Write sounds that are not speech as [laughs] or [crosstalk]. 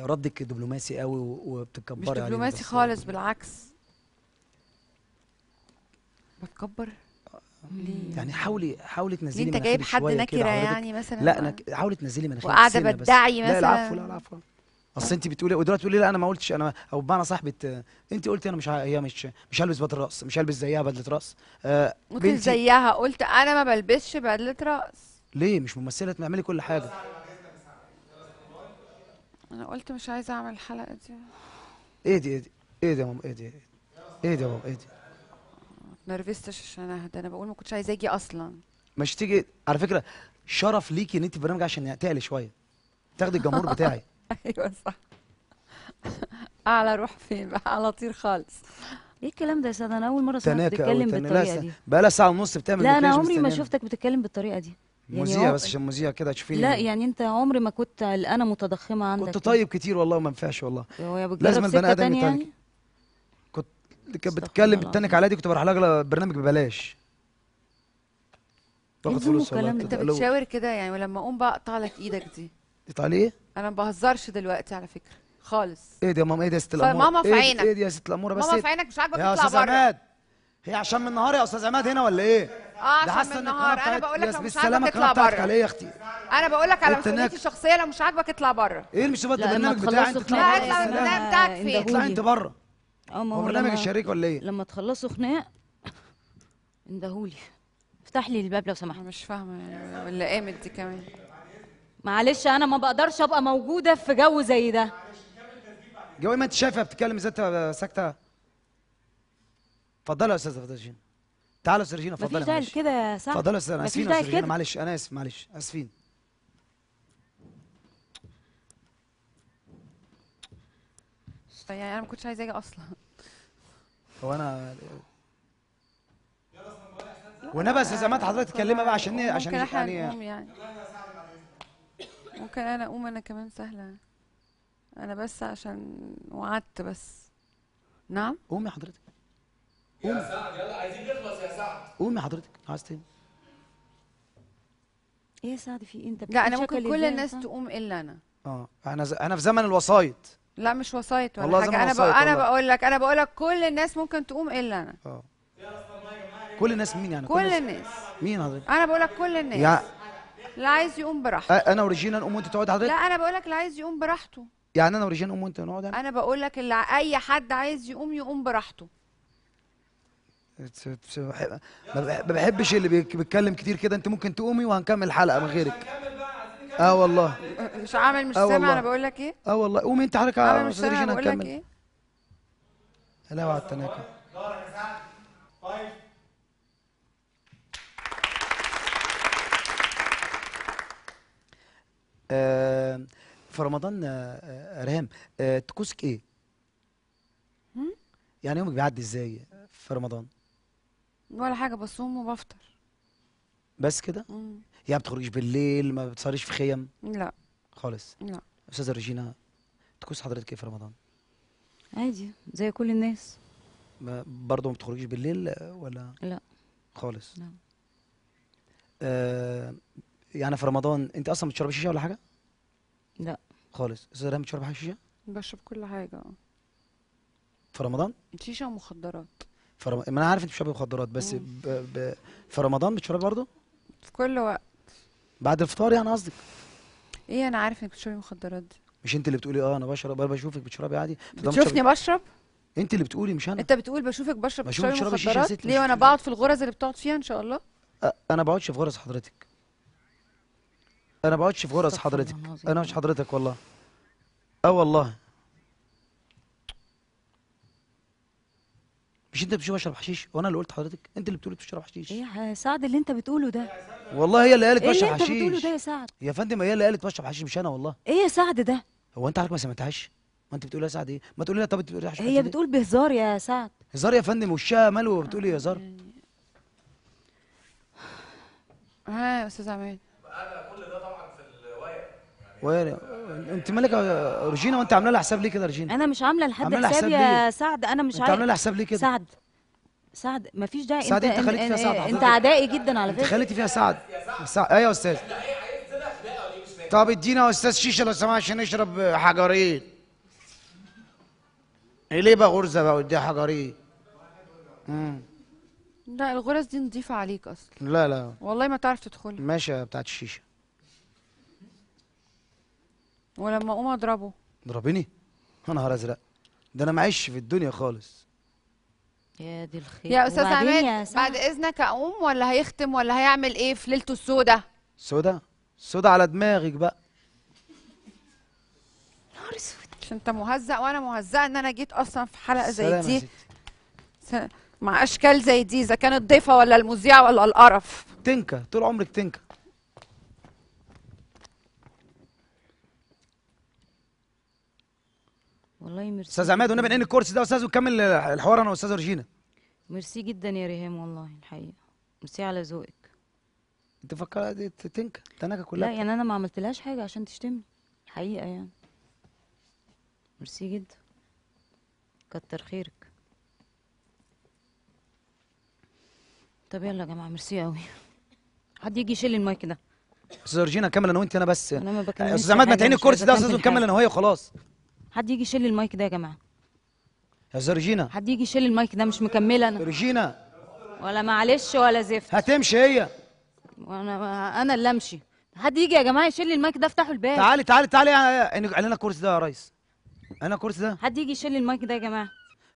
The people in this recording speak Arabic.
ردك دبلوماسي قوي وبتكبري مش دبلوماسي خالص يعني. بالعكس بتكبر ليه؟ يعني حاولي حاولي تنزلي انت جايب حد نكره يعني مثلا لا انا حاولي تنزلي من خلال وقاعده بدعي مثلا لا العفو لا العفو اصل انت بتقولي ودلوقتي بتقولي لا انا ما قلتش انا او بمعنى صاحبه انت قلتي انا مش هي مش مش هلبس بدله راس مش هلبس زيها بدله راس آه قلت زيها قلت انا ما بلبسش بدله راس ليه مش ممثله تعملي كل حاجه انا قلت مش عايزه اعمل الحلقه دي ايه دي ايه يا ماما ايه دي ايه يا ماما ايه دي اتنرفزتش عشان اهدى انا بقول ما كنتش عايزه اجي اصلا مش تيجي على فكره شرف ليكي ان انت في عشان تعلي شويه تاخدي الجمهور [laughs] بتاعي ايوه صح اعلى روح فين بقى على طير خالص ايه الكلام ده يا ساده انا اول مره اسمعك بتتكلم بالطريقه دي بقى لها ساعه ونص بتعمل لا انا عمري ما شفتك بتتكلم بالطريقه دي يعني مذيع بس عشان مذيع كده تشوفيني لا يعني انت عمري ما كنت انا متضخمه عندك كنت طيب كتير والله وما ينفعش والله لازم البني ادم يتنك يعني؟ كنت كانت بتتكلم بتتنك عليا دي كنت بروح لها برنامج ببلاش باخد فلوس والله انت بتشاور كده يعني ولما اقوم بقى اقطع لك ايدك دي لي ليه؟ انا ما بهزرش دلوقتي على فكره خالص ايه ده يا ماما ايه ده يا ست الاموره ماما في ايه عينك ايه ده يا ست الاموره بس ماما ايه؟ في عينك مش عاجبك تطلع بره هي عشان من النهار يا استاذ عماد هنا ولا ايه؟ اه عشان من النهار انا بقول لك لو مش عاجبك اطلع بره يا اختي انا بقول لك على مسؤوليتي الشخصيه لو مش عاجبك اطلع بره ايه مش عاجبك البرنامج بتاعي انت لا اطلع البرنامج بتاعك فين؟ اطلع انت بره اه، هو برنامج الشريك ولا ايه؟ لما تخلصوا خناق اندهولي افتح لي الباب لو سمحت مش فاهمه ولا قامت إيه انت كمان معلش انا ما بقدرش ابقى موجوده في جو زي ده جو إيه؟ ما انت شايفه بتتكلم ازاي انت ساكته اتفضلي يا استاذه فرجينا تعالوا يا استاذه رجينا اتفضلي معلش كده يا صاحبي اتفضلي يا استاذه انا اسفين يا استاذه معلش انا اسف معلش اسفين طيب، يعني انا ما كنتش عايز اجي اصلا هو انا ونبى يا استاذه مات حضرتك تكلمها بقى عشان إيه؟ عشان ممكن يعني, إيه؟ يعني ممكن انا اقوم انا كمان سهله انا بس عشان وعدت بس نعم قومي حضرتك قوم يا سعد يلا عايزين نخلص يا سعد قوم يا حضرتك عايز تاني ايه يا سعد في إيه؟ انت لا انا ممكن كل الناس تقوم الا انا اه انا ز... انا في زمن الوسايط لا مش وسايط ولا حاجه انا بقول انا بقول لك انا بقول لك كل الناس ممكن تقوم الا انا اه كل الناس مين يعني كل, كل الناس مين حضرتك انا بقول لك كل الناس يا لا عايز يقوم براحته انا وريجينا نقوم وانت تقعد حضرتك لا انا بقول لك اللي عايز يقوم براحته يعني انا وريجينا نقوم وانت نقعد انا, أنا بقول لك اللي اي حد عايز يقوم يقوم براحته ما بحبش اللي بيتكلم كتير كده انت ممكن تقومي وهنكمل الحلقه من غيرك اه والله مش عامل مش آه سامع انا بقول لك ايه اه والله قومي انت حضرتك عامل مش سامع انا بقول لك ايه لا على التناكه آه، طيب في رمضان ارهام آه، تكوسك طقوسك ايه؟ يعني يومك بيعدي ازاي في رمضان؟ ولا حاجه بصوم وبفطر بس كده يعني ما بتخرجيش بالليل ما بتصليش في خيم لا خالص لا استاذه ريجينا تكوس حضرتك ايه في رمضان عادي زي كل الناس برضه ما بتخرجيش بالليل ولا لا خالص لا آه يعني في رمضان انت اصلا بتشربي شيشه ولا حاجه لا خالص استاذه ريهام بتشربي حاجه شيشه بشرب كل حاجه في رمضان شيشه ومخدرات فرم... ما انا عارف انت بتشربي مخدرات بس ب... ب... في رمضان بتشربي برضه في كل وقت بعد الفطار يعني قصدك ايه انا عارف انك بتشربي مخدرات دي مش انت اللي بتقولي اه انا بشرب انا بشوفك بتشربي عادي بتشوفني بشرب انت اللي بتقولي مش انا انت بتقول بشوفك بشرب بشرب بتشربي مخدرات ليه وانا بقعد في الغرز اللي بتقعد فيها ان شاء الله انا انا بقعدش في غرز حضرتك انا ما بقعدش في غرز حضرتك انا مش حضرتك والله اه والله مش انت بتشوف اشرب حشيش وانا اللي قلت لحضرتك انت اللي بتقولي تشرب حشيش ايه يا سعد اللي انت بتقوله ده والله هي اللي قالت بشرب حشيش ايه اللي انت بتقوله ده يا سعد يا فندم هي اللي قالت بشرب حشيش مش انا والله ايه يا سعد ده هو انت عارف ما سمعتهاش ما انت بتقول يا سعد ايه ما تقولي لها طب بتقولي حشيش هي بتقول بهزار يا سعد هزار يا فندم وشها ماله بتقولي هزار ها آه، يا استاذ عماد وهي انت مالك رجينا وانت عامله لها حساب ليه كده رجينا انا مش عامله لحد حساب, حساب يا سعد انا مش عارف انت عامله لها حساب ليه كده سعد سعد مفيش داعي سعد انت, انت خليتي فيها سعد انت عدائي جدا على فكره خليتي فيها سعد ايوه يا استاذ طب ادينا يا استاذ شيشه لو سمحت عشان نشرب حجرين ليه بقى غرزه بقى واديها حجرين لا الغرز دي نضيفه عليك اصلا لا لا والله ما تعرف تدخل ماشي بتاعت الشيشه ولما اقوم اضربه ضربني يا نهار ازرق ده انا معيش في الدنيا خالص يا دي الخير يا استاذ يا عماد بعد اذنك اقوم ولا هيختم ولا هيعمل ايه في ليلته السوداء سودا سودا على دماغك بقى نهار اسود عشان انت مهزأ وانا مهزأة ان انا جيت اصلا في حلقة زي سلام دي مع اشكال زي دي اذا كانت ضيفة ولا المذيعة ولا القرف تنكة طول عمرك تنكة والله ميرسي استاذ عماد قلنا بنقل الكرسي ده استاذ ونكمل الحوار انا واستاذه رجينا ميرسي جدا يا ريهام والله الحقيقه ميرسي على ذوقك انت فكرت تنكه تنكه كلها لا يعني انا ما عملتلهاش حاجه عشان تشتمني الحقيقه يعني ميرسي جدا كتر خيرك طب يلا يا جماعه ميرسي قوي حد يجي يشيل المايك ده استاذ رجينا كمل انا وانت انا بس انا ما بكملش استاذ عماد ما تعيني الكرسي ده استاذ ونكمل انا وهي وخلاص حد يجي يشيل المايك ده يا جماعه يا ريجينا حد يجي يشيل المايك ده مش مكمله انا ريجينا ولا معلش ولا زفت هتمشي هي وانا انا اللي امشي حد يجي يا جماعه يشيل لي المايك ده افتحوا الباب تعالي تعالي تعالي يعني انا الكرسي ده يا ريس انا الكرسي ده حد يجي يشيل المايك ده يا جماعه